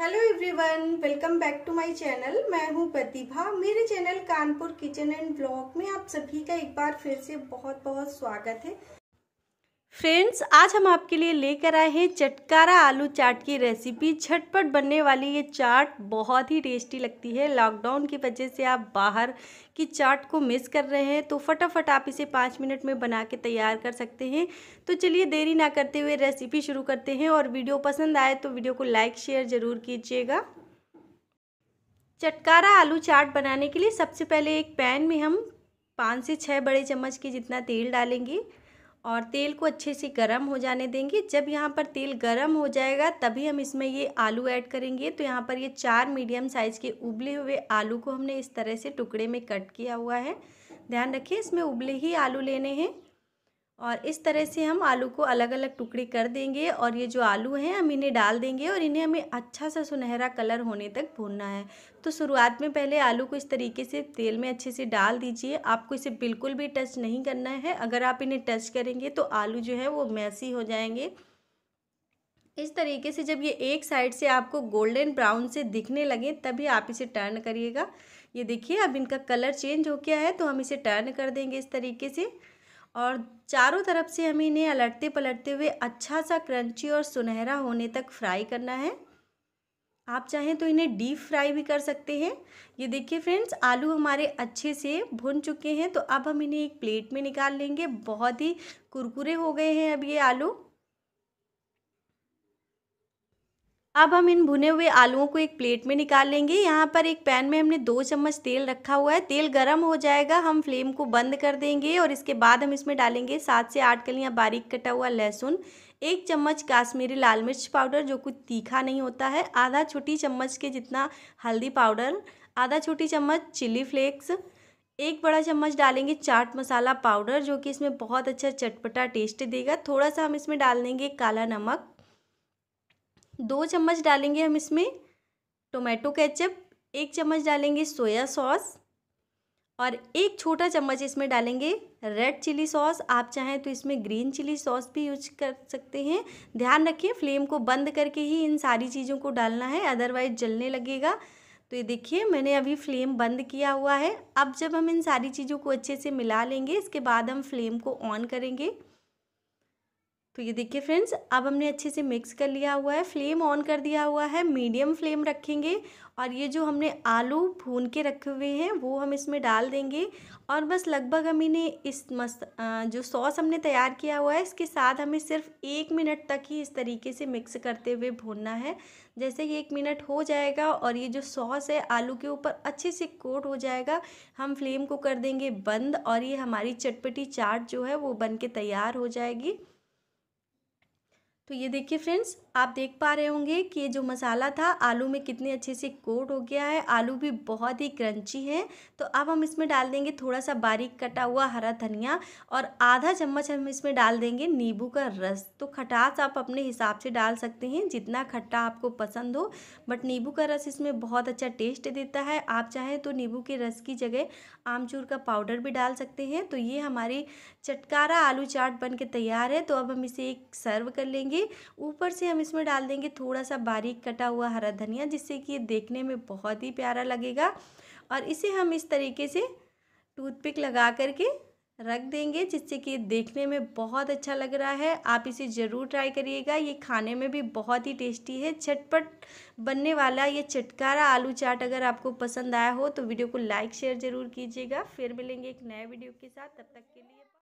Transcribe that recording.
hello everyone welcome back to my channel मैं हूं प्रतिभा मेरे channel Kanpur kitchen and blog में आप सभी का एक बार फिर से बहुत बहुत स्वागत है फ्रेंड्स आज हम आपके लिए लेकर आए हैं चटकारा आलू चाट की रेसिपी झटपट बनने वाली ये चाट बहुत ही टेस्टी लगती है लॉकडाउन की वजह से आप बाहर की चाट को मिस कर रहे हैं तो फटाफट आप इसे पाँच मिनट में बना के तैयार कर सकते हैं तो चलिए देरी ना करते हुए रेसिपी शुरू करते हैं और वीडियो पसंद आए तो वीडियो को लाइक शेयर ज़रूर कीजिएगा चटकारा आलू चाट बनाने के लिए सबसे पहले एक पैन में हम पाँच से छः बड़े चम्मच के जितना तेल डालेंगे और तेल को अच्छे से गर्म हो जाने देंगे जब यहाँ पर तेल गर्म हो जाएगा तभी हम इसमें ये आलू ऐड करेंगे तो यहाँ पर ये चार मीडियम साइज़ के उबले हुए आलू को हमने इस तरह से टुकड़े में कट किया हुआ है ध्यान रखिए इसमें उबले ही आलू लेने हैं और इस तरह से हम आलू को अलग अलग टुकड़े कर देंगे और ये जो आलू हैं हम इन्हें डाल देंगे और इन्हें हमें अच्छा सा सुनहरा कलर होने तक भूनना है तो शुरुआत में पहले आलू को इस तरीके से तेल में अच्छे से डाल दीजिए आपको इसे बिल्कुल भी टच नहीं करना है अगर आप इन्हें टच करेंगे तो आलू जो है वो मैसी हो जाएंगे इस तरीके से जब ये एक साइड से आपको गोल्डन ब्राउन से दिखने लगे तभी आप इसे टर्न करिएगा ये देखिए अब इनका कलर चेंज हो गया है तो हम इसे टर्न कर देंगे इस तरीके से और चारों तरफ से हमें इन्हें अलटते पलटते हुए अच्छा सा क्रंची और सुनहरा होने तक फ्राई करना है आप चाहें तो इन्हें डीप फ्राई भी कर सकते हैं ये देखिए फ्रेंड्स आलू हमारे अच्छे से भुन चुके हैं तो अब हम इन्हें एक प्लेट में निकाल लेंगे बहुत ही कुरकुरे हो गए हैं अब ये आलू अब हम इन भुने हुए आलुओं को एक प्लेट में निकाल लेंगे यहाँ पर एक पैन में हमने दो चम्मच तेल रखा हुआ है तेल गर्म हो जाएगा हम फ्लेम को बंद कर देंगे और इसके बाद हम इसमें डालेंगे सात से आठ कलियाँ बारीक कटा हुआ लहसुन एक चम्मच काश्मीरी लाल मिर्च पाउडर जो कुछ तीखा नहीं होता है आधा छोटी चम्मच के जितना हल्दी पाउडर आधा छोटी चम्मच चिली फ्लेक्स एक बड़ा चम्मच डालेंगे चाट मसाला पाउडर जो कि इसमें बहुत अच्छा चटपटा टेस्ट देगा थोड़ा सा हम इसमें डाल देंगे काला नमक दो चम्मच डालेंगे हम इसमें टोमेटो केचप एक चम्मच डालेंगे सोया सॉस और एक छोटा चम्मच इसमें डालेंगे रेड चिली सॉस आप चाहें तो इसमें ग्रीन चिली सॉस भी यूज कर सकते हैं ध्यान रखिए फ्लेम को बंद करके ही इन सारी चीज़ों को डालना है अदरवाइज जलने लगेगा तो ये देखिए मैंने अभी फ्लेम बंद किया हुआ है अब जब हम इन सारी चीज़ों को अच्छे से मिला लेंगे इसके बाद हम फ्लेम को ऑन करेंगे तो ये देखिए फ्रेंड्स अब हमने अच्छे से मिक्स कर लिया हुआ है फ्लेम ऑन कर दिया हुआ है मीडियम फ्लेम रखेंगे और ये जो हमने आलू भून के रखे हुए हैं वो हम इसमें डाल देंगे और बस लगभग हम इन्हें इस मस्त जो सॉस हमने तैयार किया हुआ है इसके साथ हमें सिर्फ एक मिनट तक ही इस तरीके से मिक्स करते हुए भूनना है जैसे ही एक मिनट हो जाएगा और ये जो सॉस है आलू के ऊपर अच्छे से कोट हो जाएगा हम फ्लेम को कर देंगे बंद और ये हमारी चटपटी चाट जो है वो बन के तैयार हो जाएगी तो ये देखिए फ्रेंड्स आप देख पा रहे होंगे कि ये जो मसाला था आलू में कितने अच्छे से कोट हो गया है आलू भी बहुत ही क्रंची है तो अब हम इसमें डाल देंगे थोड़ा सा बारीक कटा हुआ हरा धनिया और आधा चम्मच हम इसमें डाल देंगे नींबू का रस तो खटास आप अपने हिसाब से डाल सकते हैं जितना खट्टा आपको पसंद हो बट नींबू का रस इसमें बहुत अच्छा टेस्ट देता है आप चाहें तो नींबू के रस की जगह आमचूर का पाउडर भी डाल सकते हैं तो ये हमारी चटकारा आलू चाट बन के तैयार है तो अब हम इसे एक सर्व कर लेंगे ऊपर से हम इसमें डाल देंगे थोड़ा सा बारीक कटा हुआ हरा धनिया जिससे कि ये देखने में बहुत ही प्यारा लगेगा और इसे हम इस तरीके से टूथपिक लगा करके रख देंगे जिससे कि ये देखने में बहुत अच्छा लग रहा है आप इसे ज़रूर ट्राई करिएगा ये खाने में भी बहुत ही टेस्टी है झटपट बनने वाला ये चटकारा आलू चाट अगर आपको पसंद आया हो तो वीडियो को लाइक शेयर ज़रूर कीजिएगा फिर मिलेंगे एक नए वीडियो के साथ तब तक के लिए